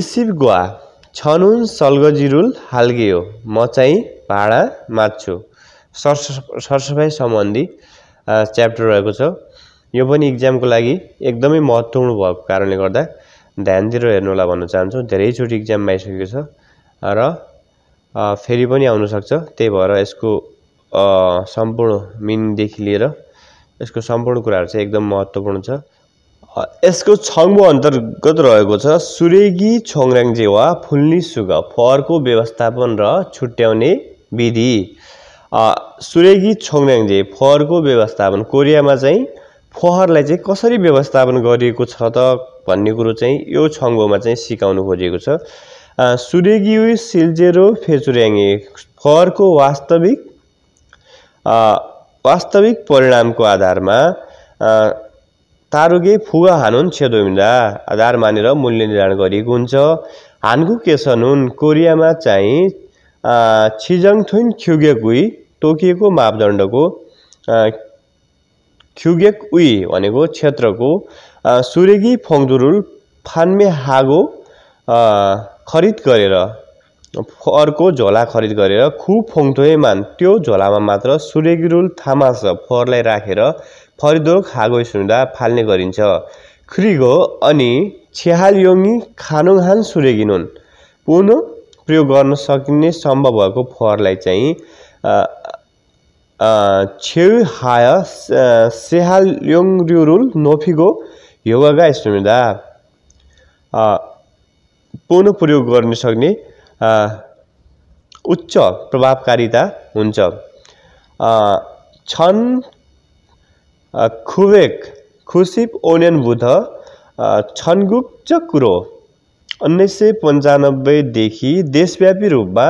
गुवा छनुन सल्गजिरुल हाल्गे हो म चाहिँ भाँडा माछु सर सरसफाइ सम्बन्धी च्याप्टर रहेको छ यो पनि इक्जामको लागि एकदमै महत्त्वपूर्ण भएको कारणले गर्दा ध्यान ध्यानतिर होला भन्न चाहन्छु धेरैचोटि इक्जाम आइसकेको छ र फेरि पनि आउनसक्छ त्यही भएर यसको सम्पूर्ण मिनिङदेखि लिएर यसको सम्पूर्ण कुराहरू चाहिँ एकदम महत्त्वपूर्ण छ यसको छङ्गो अन्तर्गत रहेको छ सुरेगी छोङराङजेवा सुग फहरको व्यवस्थापन र छुट्याउने विधि सुरेगी छोङराङजे फहरको व्यवस्थापन कोरियामा चाहिँ फहरलाई चाहिँ कसरी व्यवस्थापन गरिएको छ त भन्ने कुरो चाहिँ यो छङ्गोमा चाहिँ सिकाउनु खोजिएको छ सुरेगी सिल्जेरो फेचुर्याङे फहरको वास्तविक वास्तविक परिणामको आधारमा तारुगे फुगा हानुन छेदोमिन्दा आधार मानेर मूल्य निर्धारण गरिएको हुन्छ हानगु केसन हुन् कोरियामा चाहिँ ख्युगेक उई तोकिएको मापदण्डको ख्युगेक उई भनेको क्षेत्रको सुरेगी फङ्दुरुल फान्मे हागो खरिद गरेर फरको झोला खरिद गरेर खु फोङ्थोएमान त्यो झोलामा मात्र रुल थामास फरलाई राखेर फरिदोक हागो सुन्दा फाल्ने गरिन्छ ख्रिगो अनि छ्याहालयोङ्गी खानुङहान सुरेगिनुन पुन प्रयोग गर्न सकिने सम्भव भएको फोहोरलाई चाहिँ छेउ हाय सेहाल योङ नोफिगो योगा स्मिदा पुन प्रयोग गर्न सक्ने उच्च प्रभावकारिता हुन्छ छन् खुवेक खुसिप ओन्यानबुध छन्गुप्च चक्रो उन्नाइस सय पन्चानब्बेदेखि देशव्यापी रूपमा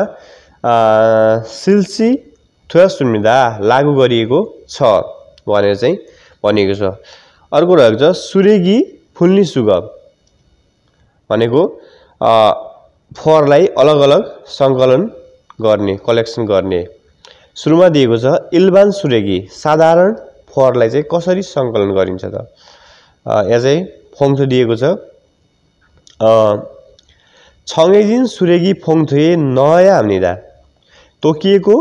सिल्सी थुवा लागू गरिएको छ भनेर चाहिँ भनिएको छ अर्को रहेको छ सुरेगी फुल्ने सुगम भनेको फरलाई अलग अलग सङ्कलन गर्ने कलेक्सन गर्ने सुरुमा दिएको छ इल्बान सुरेगी साधारण फरलाई चाहिँ कसरी सङ्कलन गरिन्छ त यहाँ चाहिँ फोङ्थ दिएको छ दिन सुरेगी फोङथुए नया हाम्निँदा तोकिएको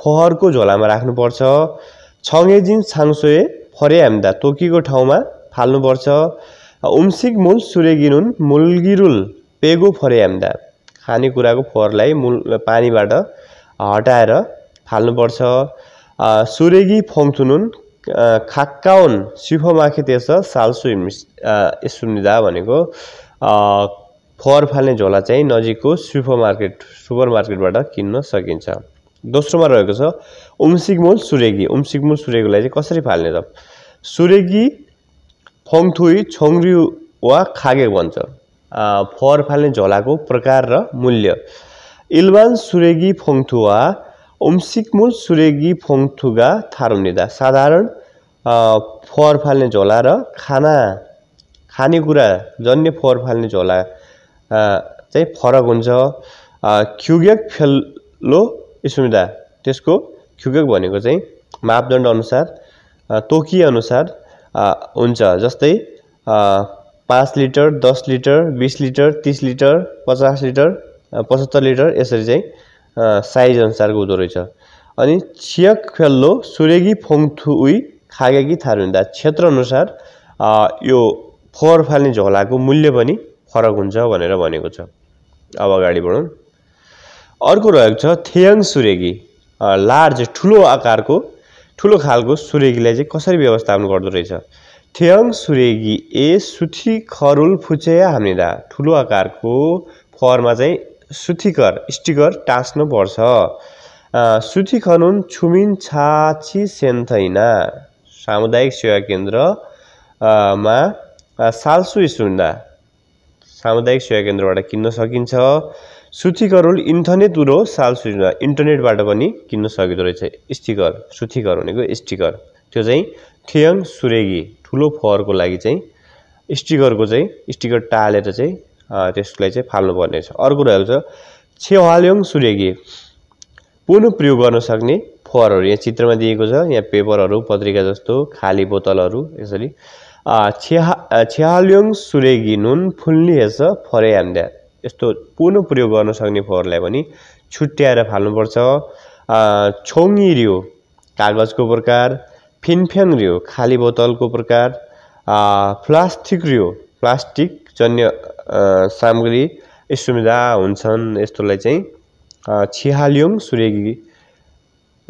फहरको झोलामा राख्नुपर्छ दिन छाङसोए फरे हाम्दा तोकिएको ठाउँमा फाल्नुपर्छ उम्सिक मूल नुन मुलगिरुल पेगो फरे हाम्दा खानेकुराको फोहोरलाई मूल पानीबाट हटाएर फाल्नुपर्छ सुरेगी फोङथुनुन खाक्काउन साल सुइम सुनिदा भनेको फोहोर फाल्ने झोला चाहिँ नजिकको सुपर मार्केट सुपर मार्केटबाट किन्न सकिन्छ दोस्रोमा रहेको छ उम्सिगमोल सुरेगी उम्सिगमोल सुरेगीलाई चाहिँ कसरी फाल्ने त सुरेगी फङथुई छोङ्ग्रिउ वा खागे भन्छ फोहोर फाल्ने झोलाको प्रकार र मूल्य इल्वान सुरेगी फोङथुवा उम्सिकमुल सुरेगी फोङथुगा थारुनिदा साधारण फोहोर फाल्ने झोला र खाना खानेकुरा जन्य फोहोर फाल्ने झोला चाहिँ फरक हुन्छ क्युगेक फेलो सुविधा त्यसको क्युगेक भनेको चाहिँ मापदण्ड अनुसार तोकिएअनुसार हुन्छ जस्तै पाँच लिटर दस लिटर बिस लिटर तिस लिटर पचास लिटर पचहत्तर लिटर यसरी चाहिँ साइज अनुसारको हुँदो रहेछ अनि छियक फेल्लो सुरेगी फोङथुई खाएका कि थाहा हुन्छ क्षेत्रअनुसार यो फोहोर फाल्ने झोलाको मूल्य पनि फरक हुन्छ भनेर भनेको छ अब अगाडि बढौँ अर्को रहेको छ थेयङ सुरेगी लार्ज ठुलो आकारको ठुलो खालको सुरेगीलाई चाहिँ कसरी व्यवस्थापन गर्दो रहेछ थेयङ सुरेगी ए सुथी खरुल फुचेया हामीदा ठुलो आकारको फोहोरमा चाहिँ सुथीकर स्टिकर टाँस्नुपर्छ सुथी खनुन छुमिन छाछी सेन्थैना सामुदायिक सेवा केन्द्रमा सालसु सुन्दा सामुदायिक सेवा केन्द्रबाट किन्न सकिन्छ सुथिकरुल इन्थनेट उरो सुन्दा इन्टरनेटबाट पनि किन्न सकिँदो रहेछ स्टिकर सुथिकर भनेको स्टिकर त्यो चाहिँ थियङ सुरेगी ठुलो फहरको लागि चाहिँ स्टिकरको चाहिँ स्टिकर टालेर चाहिँ त्यसलाई चाहिँ फाल्नुपर्ने रहेछ अर्को रहेको छ छेवाल्योङ सुरेगी पुनः प्रयोग गर्न सक्ने फोहोरहरू यहाँ चित्रमा दिएको छ यहाँ पेपरहरू पत्रिका जस्तो खाली बोतलहरू यसरी छ्या छ्याल्योङ सुरेगी नुन फुल्ली हेर्छ फरे हान्द्या यस्तो पुनः प्रयोग गर्न सक्ने फोहोरलाई पनि छुट्याएर फाल्नुपर्छ छोङिरियो कागजको प्रकार फिनफ्याङ रियो खाली बोतलको प्रकार प्लास्टिक रियो प्लास्टिक जन्य सामग्री सुविधा हुन्छन् यस्तोलाई चाहिँ छिहाल्योङ सुरेगी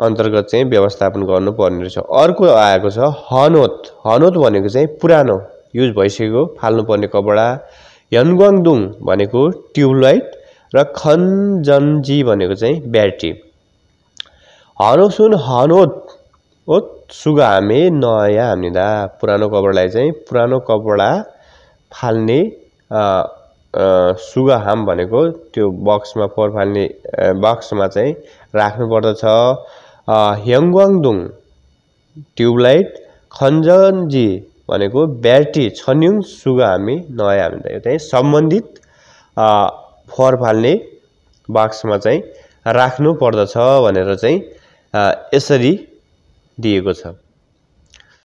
अन्तर्गत चाहिँ व्यवस्थापन गर्नुपर्ने रहेछ अर्को आएको छ हनोत हनोत भनेको चाहिँ पुरानो युज भइसकेको फाल्नुपर्ने कपडा हनगङदुङ भनेको ट्युबलाइट र खनजनजी भनेको चाहिँ ब्याट्री हनोसुन हनोत ओत सुगामे नयाँ हामी दा पुरानो कपडालाई चाहिँ पुरानो कपडा फाल्ने सुगा हाम भनेको त्यो बक्समा पर फाल्ने बक्समा चाहिँ राख्नुपर्दछ ह्याङ्ग्वाङदुङ ट्युबलाइट खन्जनजी भनेको ब्याट्री छन्युङ सुगा हामी नयाँ हामी चाहिँ सम्बन्धित फर फाल्ने बाक्समा चाहिँ राख्नु पर्दछ भनेर चाहिँ यसरी दिएको छ